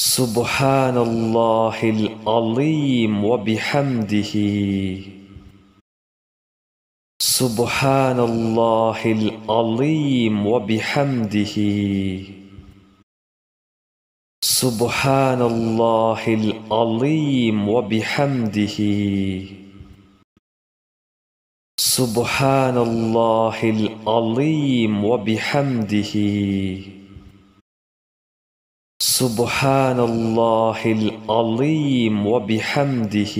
سبحان الله العظيم وبحمده سبحان الله العظيم وبحمده سبحان الله العظيم وبحمده سبحان الله العظيم وبحمده سبحان الله العظيم وبحمده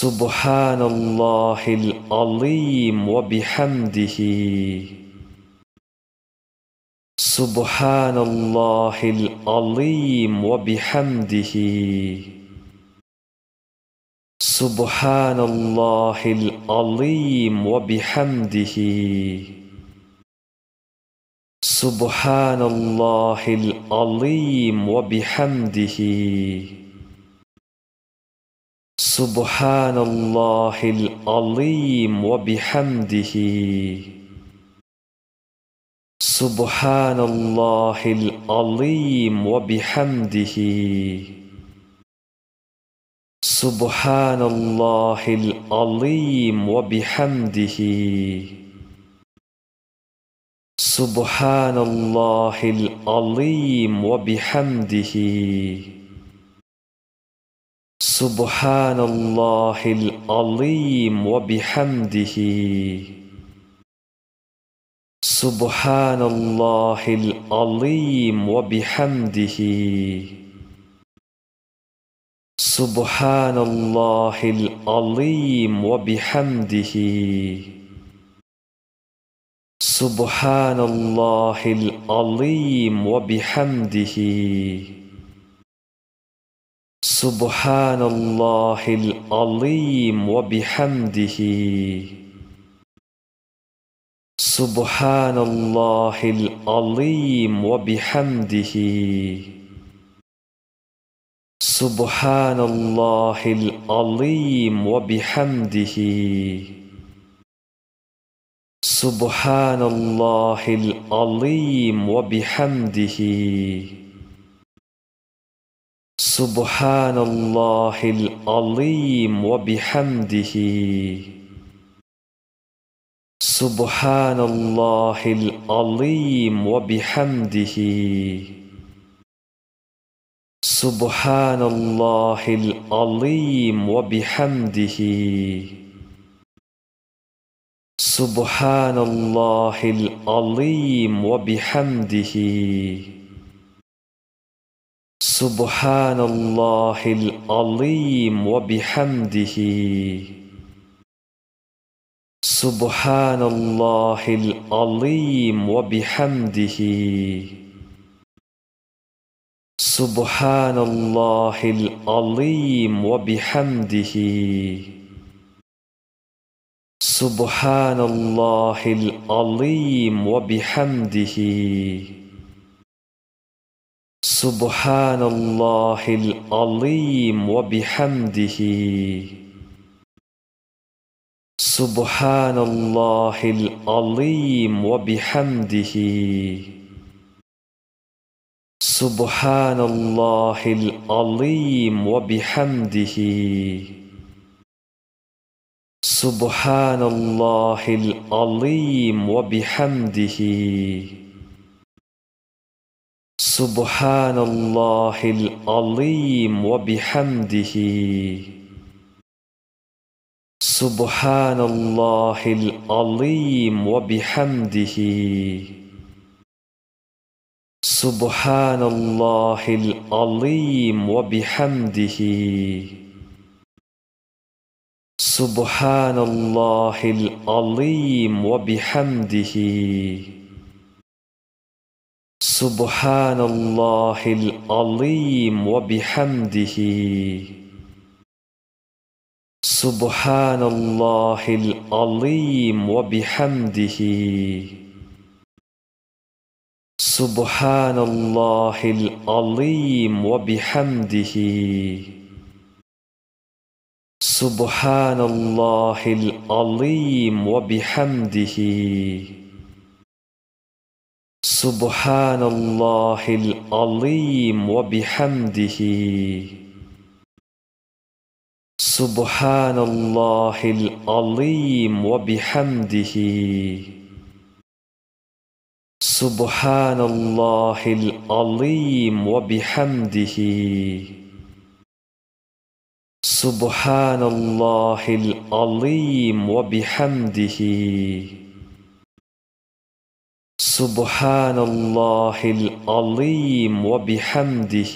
سبحان الله العظيم وبحمده سبحان الله العظيم وبحمده سبحان الله العظيم وبحمده سبحان الله العظيم وبحمده سبحان الله العظيم وبحمده سبحان الله العظيم وبحمده سبحان الله العظيم وبحمده سبحان الله العظيم وبحمده سبحان الله العظيم وبحمده سبحان الله العظيم وبحمده سبحان الله العظيم وبحمده سبحان الله العظيم وبحمده سبحان الله العظيم وبحمده سبحان الله العظيم وبحمده سبحان الله العظيم وبحمده سبحان الله العظيم وبحمده سبحان الله العظيم وبحمده سبحان الله العظيم وبحمده سبحان الله العظيم وبحمده سبحان الله العظيم وبحمده سبحان الله العظيم وبحمده سبحان الله العظيم وبحمده سبحان الله العظيم وبحمده سبحان الله العظيم وبحمده سبحان الله العظيم وبحمده سبحان الله العظيم وبحمده سبحان الله العظيم وبحمده سبحان الله العظيم وبحمده سبحان الله العظيم وبحمده سبحان الله العظيم وبحمده سبحان الله العظيم وبحمده سبحان الله العظيم وبحمده سبحان الله العظيم وبحمده سبحان الله العظيم وبحمده سبحان الله العظيم وبحمده سبحان الله العظيم وبحمده سبحان الله العظيم وبحمده سبحان الله العظيم وبحمده سبحان الله العظيم وبحمده سبحان الله العظيم وبحمده سبحان الله العظيم وبحمده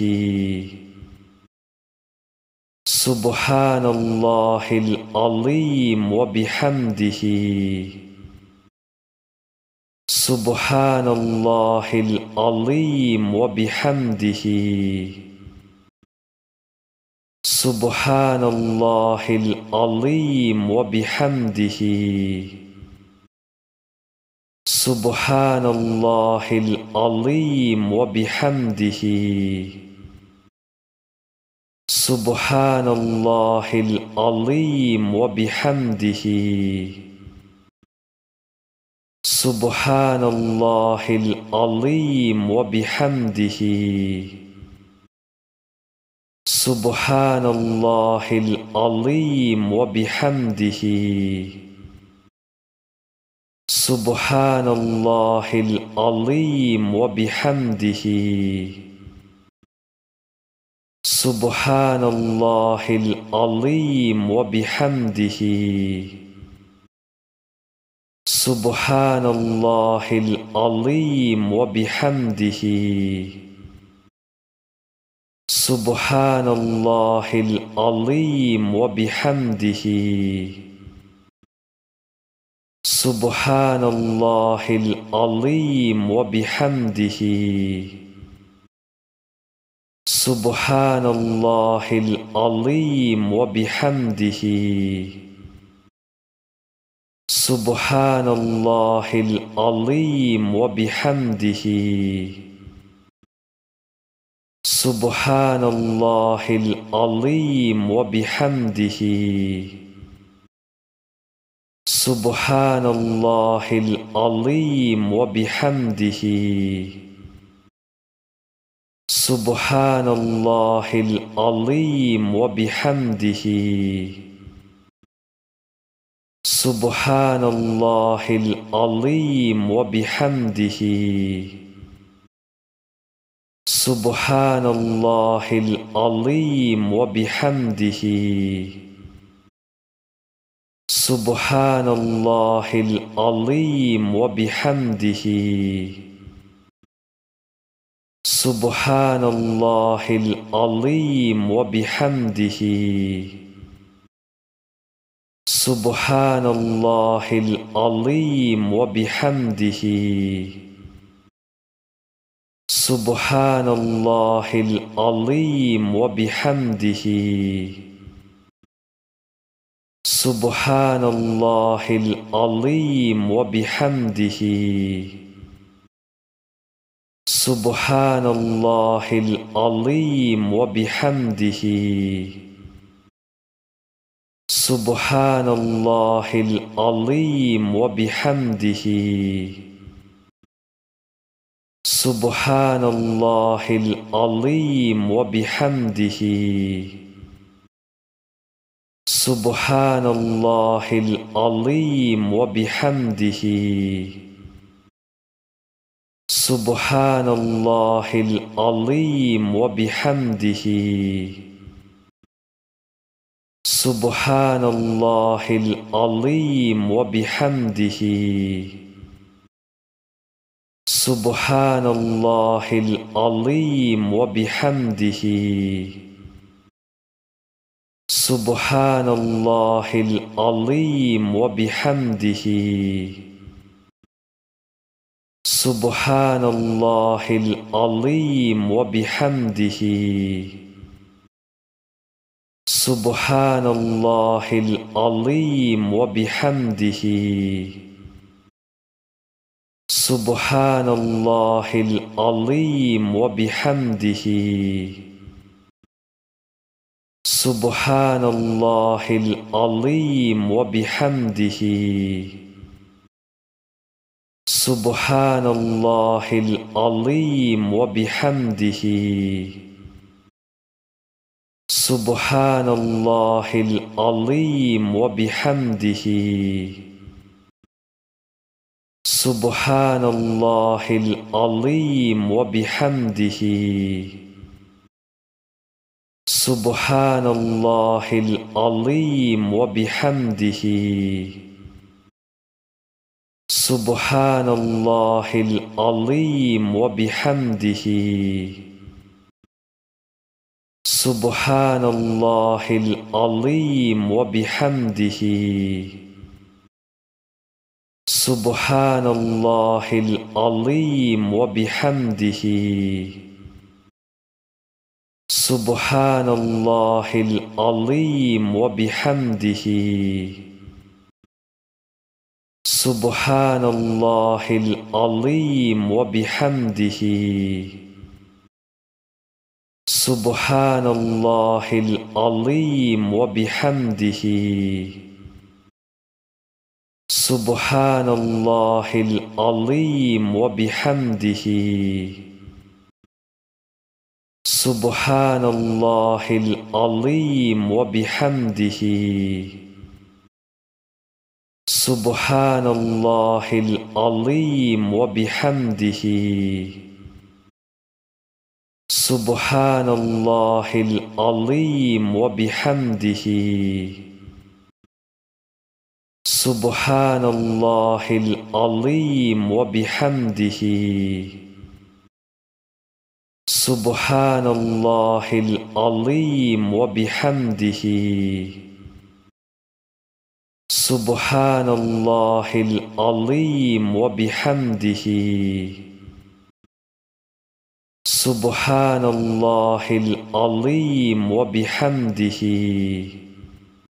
سبحان الله العظيم وبحمده سبحان الله العظيم وبحمده سبحان الله العظيم وبحمده سبحان الله العظيم وبحمده سبحان الله العظيم وبحمده سبحان الله العظيم وبحمده سبحان الله العظيم وبحمده سبحان الله العظيم وبحمده سبحان الله العظيم وبحمده سبحان الله العظيم وبحمده سبحان الله العظيم وبحمده سبحان الله العظيم وبحمده سبحان الله العظيم وبحمده سبحان الله العظيم وبحمده سبحان الله العظيم وبحمده سبحان الله العظيم وبحمده سبحان الله العظيم وبحمده سبحان الله العظيم وبحمده سبحان الله العظيم وبحمده سبحان الله العظيم وبحمده سبحان الله العظيم وبحمده سبحان الله العظيم وبحمده سبحان الله العظيم وبحمده سبحان الله العظيم وبحمده سبحان الله العظيم وبحمده سبحان الله العظيم وبحمده سبحان الله العظيم وبحمده سبحان الله العظيم وبحمده سبحان الله العظيم وبحمده سبحان الله العظيم وبحمده سبحان الله العظيم وبحمده سبحان الله العظيم وبحمده سبحان الله العظيم وبحمده سبحان الله العظيم وبحمده سبحان الله العظيم وبحمده سبحان الله العظيم وبحمده سبحان الله العظيم وبحمده سبحان الله العظيم وبحمده سبحان الله العظيم وبحمده سبحان الله العظيم وبحمده سبحان الله العظيم وبحمده سبحان الله العظيم وبحمده سبحان الله العظيم وبحمده سبحان الله العظيم وبحمده سبحان الله العظيم وبحمده سبحان الله العظيم وبحمده سبحان الله العظيم وبحمده سبحان الله العظيم وبحمده سبحان الله العظيم وبحمده سبحان الله العظيم وبحمده سبحان الله العظيم وبحمده سبحان الله العظيم وبحمده سبحان الله العظيم وبحمده سبحان الله العظيم وبحمده